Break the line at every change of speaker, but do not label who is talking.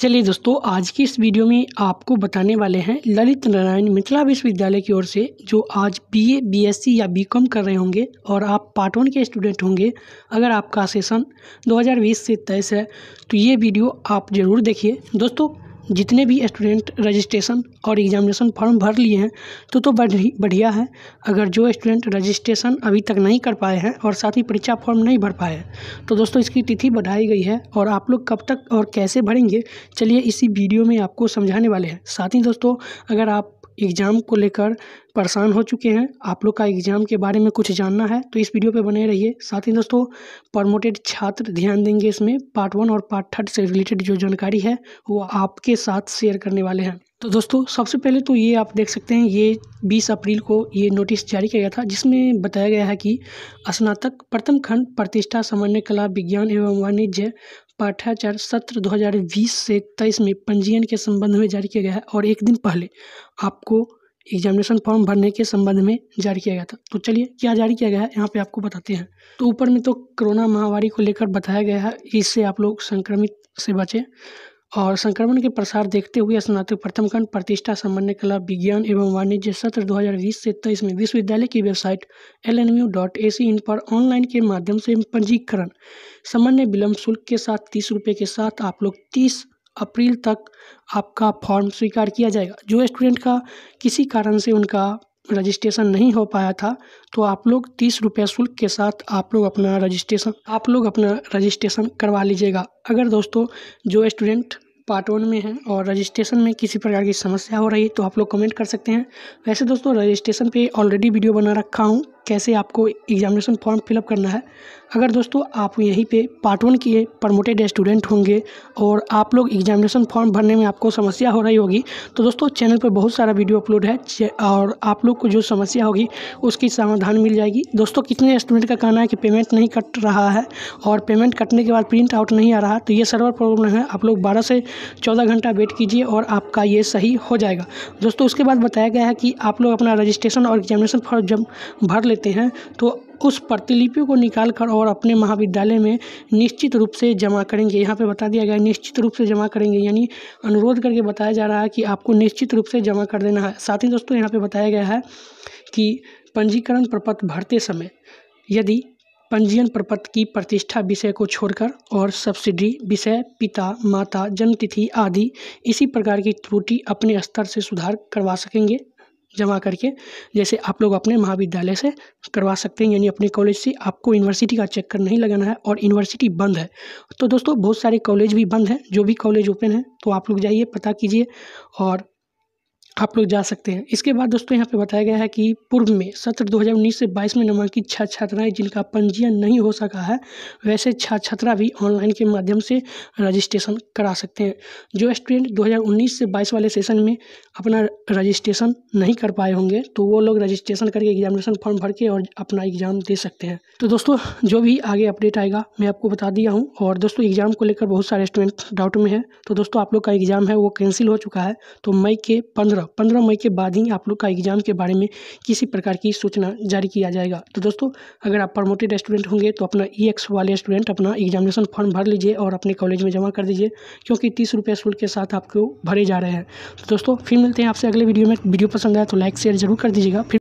चलिए दोस्तों आज की इस वीडियो में आपको बताने वाले हैं ललित नारायण मिथिला विश्वविद्यालय की ओर से जो आज बीए, बीएससी या बीकॉम कर रहे होंगे और आप पार्ट वन के स्टूडेंट होंगे अगर आपका सेशन 2020 से तेईस है तो ये वीडियो आप ज़रूर देखिए दोस्तों जितने भी स्टूडेंट रजिस्ट्रेशन और एग्जामिनेशन फॉर्म भर लिए हैं तो तो बढ़ बढ़िया है अगर जो स्टूडेंट रजिस्ट्रेशन अभी तक नहीं कर पाए हैं और साथ ही परीक्षा फॉर्म नहीं भर पाए हैं तो दोस्तों इसकी तिथि बढ़ाई गई है और आप लोग कब तक और कैसे भरेंगे चलिए इसी वीडियो में आपको समझाने वाले हैं साथ ही दोस्तों अगर आप एग्ज़ाम को लेकर परेशान हो चुके हैं आप लोग का एग्ज़ाम के बारे में कुछ जानना है तो इस वीडियो पे बने रहिए साथ ही दोस्तों प्रमोटेड छात्र ध्यान देंगे इसमें पार्ट वन और पार्ट थर्ड से रिलेटेड जो जानकारी है वो आपके साथ शेयर करने वाले हैं तो दोस्तों सबसे पहले तो ये आप देख सकते हैं ये 20 अप्रैल को ये नोटिस जारी किया गया था जिसमें बताया गया है कि स्नातक प्रथम खंड प्रतिष्ठा सामान्य कला विज्ञान एवं वाणिज्य पाठाचार सत्र 2020 से 23 में पंजीयन के संबंध में जारी किया गया है और एक दिन पहले आपको एग्जामिनेशन फॉर्म भरने के संबंध में जारी किया गया था तो चलिए क्या जारी किया गया है यहाँ पे आपको बताते हैं तो ऊपर में तो कोरोना महामारी को लेकर बताया गया है इससे आप लोग संक्रमित से बचें और संक्रमण के प्रसार देखते हुए स्नातक प्रथम खंड प्रतिष्ठा सामान्य कला विज्ञान एवं वाणिज्य सत्र 2020 से तेईस में विश्वविद्यालय की website L N dot A C in पर ऑनलाइन के माध्यम से पंजीकरण सामान्य विलंब शुल्क के साथ तीस रुपये के साथ आप लोग तीस अप्रैल तक आपका फॉर्म स्वीकार किया जाएगा जो स्टूडेंट का किसी कारण से उनका रजिस्ट्रेशन नहीं हो पाया था तो आप लोग तीस रुपये शुल्क के साथ आप लोग अपना रजिस्ट्रेशन आप लोग अपना रजिस्ट्रेशन करवा लीजिएगा अगर दोस्तों जो स्टूडेंट पार्ट वन में है और रजिस्ट्रेशन में किसी प्रकार की समस्या हो रही है तो आप लोग कमेंट कर सकते हैं वैसे दोस्तों रजिस्ट्रेशन पे ऑलरेडी वीडियो बना रखा हूँ कैसे आपको एग्जामिनेशन फॉर्म फिलअप करना है अगर दोस्तों आप यहीं पे पार्ट वन के प्रमोटेड स्टूडेंट होंगे और आप लोग एग्जामिनेशन फॉर्म भरने में आपको समस्या हो रही होगी तो दोस्तों चैनल पर बहुत सारा वीडियो अपलोड है और आप लोग को जो समस्या होगी उसकी समाधान मिल जाएगी दोस्तों कितने स्टूडेंट का कहना है कि पेमेंट नहीं कट रहा है और पेमेंट कटने के बाद प्रिंट आउट नहीं आ रहा तो ये सर्वर प्रॉब्लम है आप लोग बारह से चौदह घंटा वेट कीजिए और आपका ये सही हो जाएगा दोस्तों उसके बाद बताया गया है कि आप लोग अपना रजिस्ट्रेशन और एग्जामिनेशन फॉर्म जब भर लेते हैं तो उस प्रतिलिपि को निकाल कर और अपने महाविद्यालय में निश्चित रूप से जमा करेंगे यहाँ पे बता दिया गया निश्चित रूप से जमा करेंगे यानी अनुरोध करके बताया जा रहा है कि आपको निश्चित रूप से जमा कर देना है साथ ही दोस्तों यहाँ पे बताया गया है कि पंजीकरण प्रपत्र भरते समय यदि पंजीयन प्रपत्र की प्रतिष्ठा विषय को छोड़कर और सब्सिडी विषय पिता माता जन्मतिथि आदि इसी प्रकार की त्रुटि अपने स्तर से सुधार करवा सकेंगे जमा करके जैसे आप लोग अपने महाविद्यालय से करवा सकते हैं यानी अपने कॉलेज से आपको यूनिवर्सिटी का चक्कर नहीं लगाना है और यूनिवर्सिटी बंद है तो दोस्तों बहुत सारे कॉलेज भी बंद हैं जो भी कॉलेज ओपन है तो आप लोग जाइए पता कीजिए और आप लोग जा सकते हैं इसके बाद दोस्तों यहाँ पे बताया गया है कि पूर्व में सत्र 2019 से 22 में नामांकित छात्र छात्राएं जिनका पंजीयन नहीं हो सका है वैसे छात्र छात्रा भी ऑनलाइन के माध्यम से रजिस्ट्रेशन करा सकते हैं जो स्टूडेंट 2019 से 22 वाले सेशन में अपना रजिस्ट्रेशन नहीं कर पाए होंगे तो वो लोग रजिस्ट्रेशन करके एग्जामिनेशन फॉर्म भर के और अपना एग्ज़ाम दे सकते हैं तो दोस्तों जो भी आगे अपडेट आएगा मैं आपको बता दिया हूँ और दोस्तों एग्ज़ाम को लेकर बहुत सारे स्टूडेंट डाउट में है तो दोस्तों आप लोग का एग्ज़ाम है वो कैंसिल हो चुका है तो मई के पंद्रह पंद्रह मई के बाद ही आप लोग का एग्ज़ाम के बारे में किसी प्रकार की सूचना जारी किया जाएगा तो दोस्तों अगर आप प्रमोटेड स्टूडेंट होंगे तो अपना ई e एक्स वाले स्टूडेंट अपना एग्जामिनेशन फॉर्म भर लीजिए और अपने कॉलेज में जमा कर दीजिए क्योंकि तीस रुपये शुल्क के साथ आपको भरे जा रहे हैं तो दोस्तों फिर मिलते हैं आपसे अगले वीडियो में वीडियो पसंद आया तो लाइक शेयर जरूर कर दीजिएगा फिर